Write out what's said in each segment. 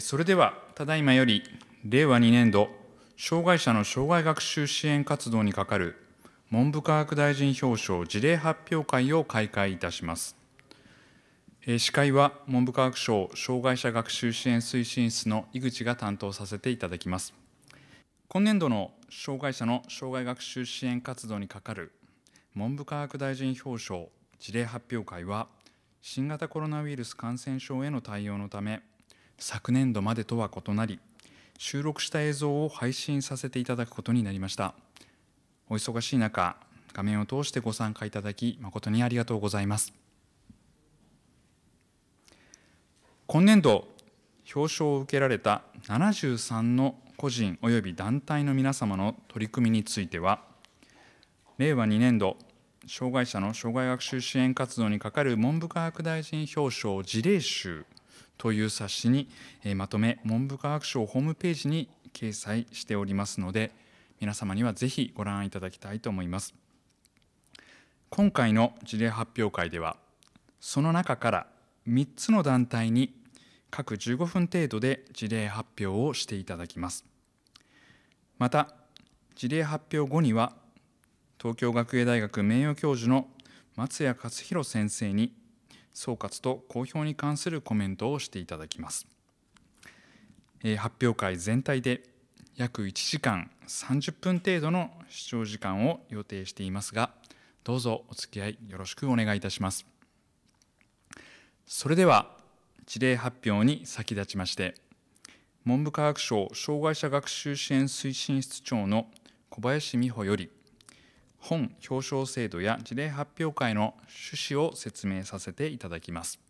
それでは、ただいまより、令和2年度、障害者の障害学習支援活動にかかる文部科学大臣表彰事例発表会を開会いたします。司会は文部科学省障害者学習支援推進室の井口が担当させていただきます。今年度の障害者の障害学習支援活動にかかる文部科学大臣表彰事例発表会は新型コロナウイルス感染症への対応のため昨年度までとは異なり収録した映像を配信させていただくことになりましたお忙しい中画面を通してご参加いただき誠にありがとうございます今年度表彰を受けられた73の個人及び団体の皆様の取り組みについては令和2年度障害者の障害学習支援活動に係る文部科学大臣表彰事例集という冊子にまとめ文部科学省ホームページに掲載しておりますので皆様にはぜひご覧いただきたいと思います今回の事例発表会ではその中から3つの団体に各15分程度で事例発表をしていただきますまた事例発表後には東京学芸大学名誉教授の松谷勝弘先生に総括と公表に関するコメントをしていただきます。発表会全体で約1時間30分程度の視聴時間を予定していますが、どうぞお付き合いよろしくお願いいたします。それでは事例発表に先立ちまして、文部科学省障害者学習支援推進室長の小林美穂より本表彰制度や事例発表会の趣旨を説明させていただきます。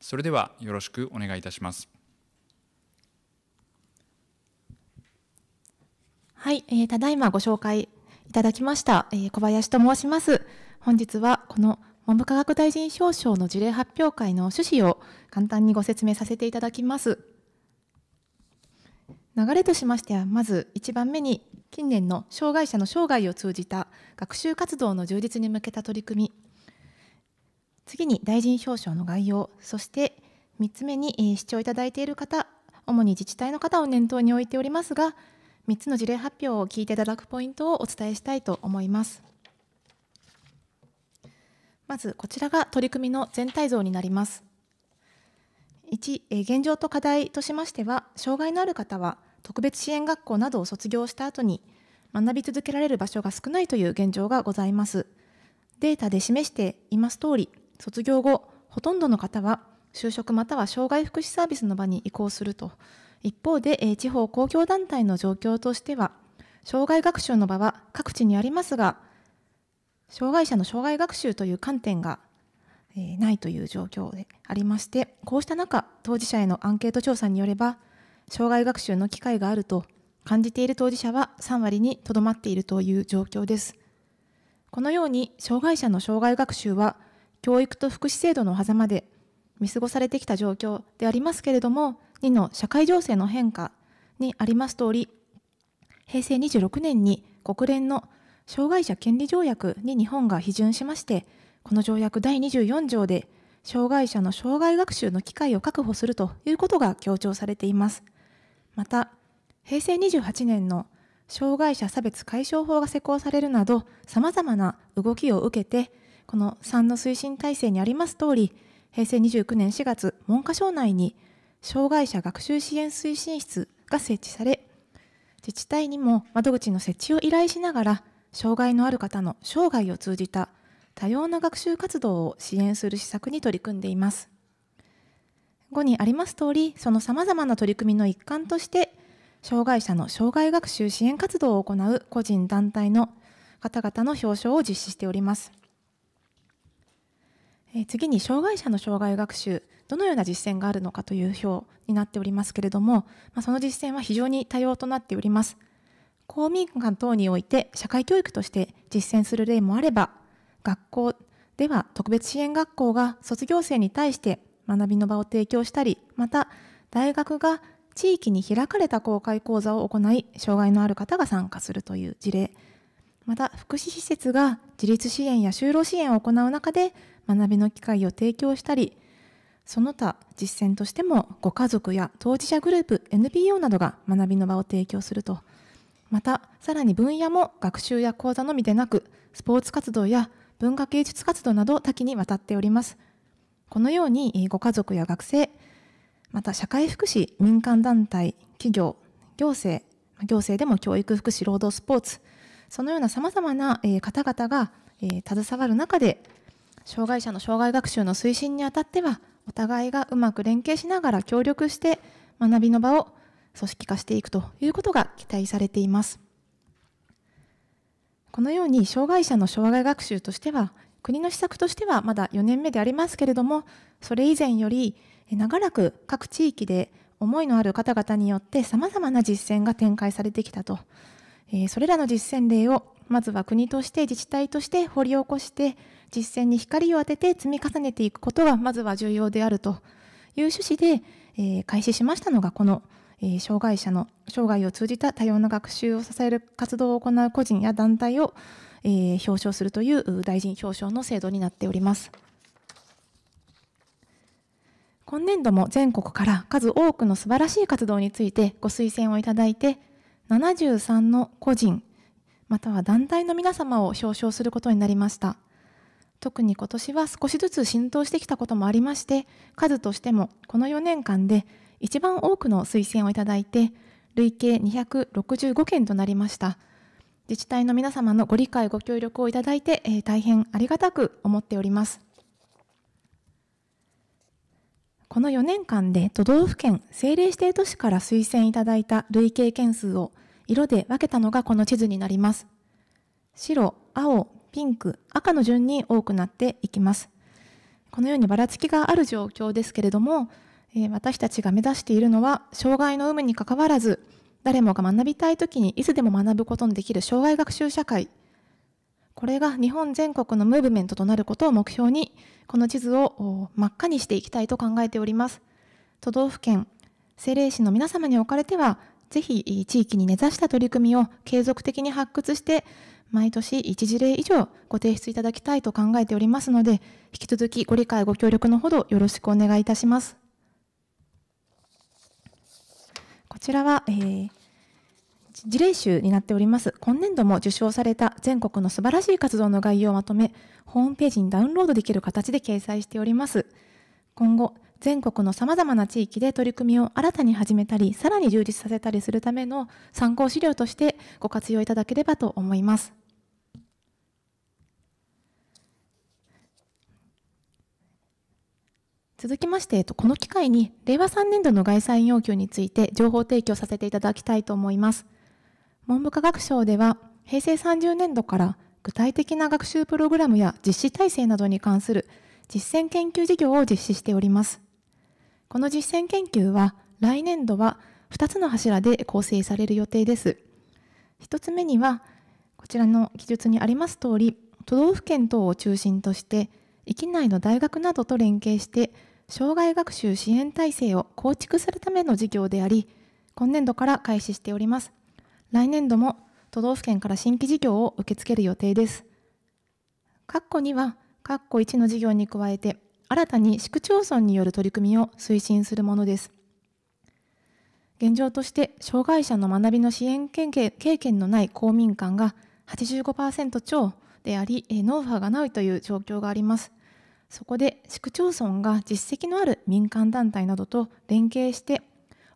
それではよろしくお願いいたします。はい、えー、ただいまご紹介いただきました、えー、小林と申します。本日はこの文部科学大臣表彰の事例発表会の趣旨を簡単にご説明させていただきます。流れとしましてはまず1番目に近年の障害者の生涯を通じた学習活動の充実に向けた取り組み次に大臣表彰の概要そして3つ目に視聴いただいている方主に自治体の方を念頭に置いておりますが3つの事例発表を聞いていただくポイントをお伝えしたいと思いますまずこちらが取り組みの全体像になります1現状と課題としましては障害のある方は特別支援学校などを卒業した後に学び続けられる場所が少ないという現状がございます。データで示しています通り、卒業後、ほとんどの方は就職または障害福祉サービスの場に移行すると。一方で、地方公共団体の状況としては、障害学習の場は各地にありますが、障害者の障害学習という観点がないという状況でありまして、こうした中、当事者へのアンケート調査によれば、障害学習の機会があると感じている当事者は3割にとどまっているという状況です。このように障害者の障害学習は教育と福祉制度の狭間で見過ごされてきた状況でありますけれども2の社会情勢の変化にあります通り平成26年に国連の障害者権利条約に日本が批准しましてこの条約第24条で障害者の障害学習の機会を確保するということが強調されています。また平成28年の障害者差別解消法が施行されるなどさまざまな動きを受けてこの3の推進体制にあります通り平成29年4月文科省内に障害者学習支援推進室が設置され自治体にも窓口の設置を依頼しながら障害のある方の生涯を通じた多様な学習活動を支援する施策に取り組んでいますこにあります通り、その様々な取り組みの一環として、障害者の障害学習支援活動を行う個人団体の方々の表彰を実施しております。え次に、障害者の障害学習、どのような実践があるのかという表になっておりますけれども、まその実践は非常に多様となっております。公民館等において社会教育として実践する例もあれば、学校では特別支援学校が卒業生に対して学びの場を提供したりまた大学が地域に開かれた公開講座を行い障害のある方が参加するという事例また福祉施設が自立支援や就労支援を行う中で学びの機会を提供したりその他実践としてもご家族や当事者グループ NPO などが学びの場を提供するとまたさらに分野も学習や講座のみでなくスポーツ活動や文化芸術活動など多岐にわたっておりますこのようにご家族や学生、また社会福祉、民間団体、企業、行政、行政でも教育、福祉、労働、スポーツ、そのようなさまざまな方々が携わる中で、障害者の障害学習の推進にあたっては、お互いがうまく連携しながら協力して学びの場を組織化していくということが期待されています。このように障害者の障害学習としては国の施策としてはまだ4年目でありますけれども、それ以前より長らく各地域で思いのある方々によって様々な実践が展開されてきたと、えそれらの実践例をまずは国として自治体として掘り起こして実践に光を当てて積み重ねていくことがまずは重要であるという趣旨で、え開始しましたのがこのえー、障害者の生涯を通じた多様な学習を支える活動を行う個人や団体を、えー、表彰するという大臣表彰の制度になっております。今年度も全国から数多くの素晴らしい活動についてご推薦をいただいて、73の個人、または団体の皆様を表彰することになりました。特に今年は少しずつ浸透してきたこともありまして、数としてもこの4年間で一番多くの推薦をいただいて、累計265件となりました。自治体の皆様のご理解、ご協力をいただいて、えー、大変ありがたく思っております。この4年間で都道府県政令指定都市から推薦いただいた累計件数を色で分けたのがこの地図になります。白、青、ピンク、赤の順に多くなっていきます。このようにばらつきがある状況ですけれども、えー、私たちが目指しているのは、障害の有無にかかわらず、誰もが学びたい時にいつでも学ぶことのできる障害学習社会。これが日本全国のムーブメントとなることを目標に、この地図を真っ赤にしていきたいと考えております。都道府県、政令市の皆様におかれては、ぜひ地域に根ざした取り組みを継続的に発掘して、毎年1事例以上ご提出いただきたいと考えておりますので、引き続きご理解ご協力のほどよろしくお願いいたします。こちらは、えー、事例集になっております。今年度も受賞された全国の素晴らしい活動の概要をまとめ、ホームページにダウンロードできる形で掲載しております。今後、全国の様々な地域で取り組みを新たに始めたり、さらに充実させたりするための参考資料としてご活用いただければと思います。続きまして、この機会に令和3年度の概算要求について情報提供させていただきたいと思います。文部科学省では平成30年度から具体的な学習プログラムや実施体制などに関する実践研究事業を実施しております。この実践研究は来年度は2つの柱で構成される予定です。1つ目にはこちらの記述にあります通り都道府県等を中心として域内の大学などと連携して障害学習支援体制を構築するための事業であり今年度から開始しております来年度も都道府県から新規事業を受け付ける予定です括弧には括弧1の事業に加えて新たに市区町村による取り組みを推進するものです現状として障害者の学びの支援経験のない公民館が85%超でありノウハウがないという状況がありますそこで市区町村が実績のある民間団体などと連携して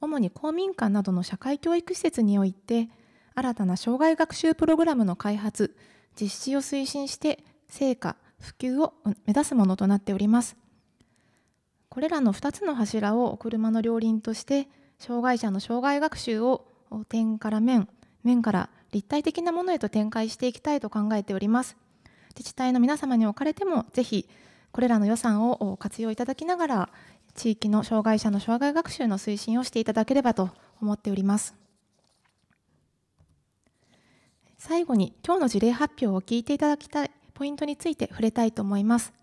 主に公民館などの社会教育施設において新たな障害学習プログラムの開発実施を推進して成果普及を目指すものとなっておりますこれらの2つの柱を車の両輪として障害者の障害学習を点から面面から立体的なものへと展開していきたいと考えております自治体の皆様におかれてもぜひこれらの予算を活用いただきながら、地域の障害者の障害学習の推進をしていただければと思っております。最後に、今日の事例発表を聞いていただきたいポイントについて触れたいと思います。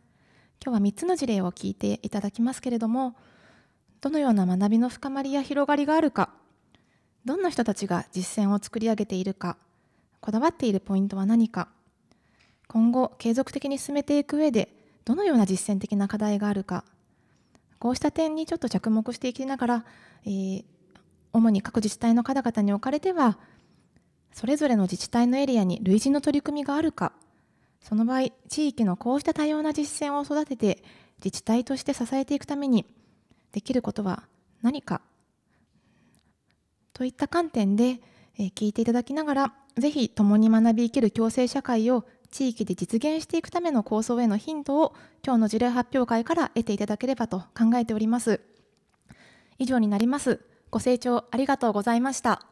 今日は3つの事例を聞いていただきますけれども、どのような学びの深まりや広がりがあるか、どんな人たちが実践を作り上げているか、こだわっているポイントは何か、今後継続的に進めていく上でどのような実践的な課題があるかこうした点にちょっと着目していきながら、えー、主に各自治体の方々におかれてはそれぞれの自治体のエリアに類似の取り組みがあるかその場合地域のこうした多様な実践を育てて自治体として支えていくためにできることは何かといった観点で、えー、聞いていただきながらぜひ共に学び生きる共生社会を地域で実現していくための構想へのヒントを今日の事例発表会から得ていただければと考えております以上になりますご清聴ありがとうございました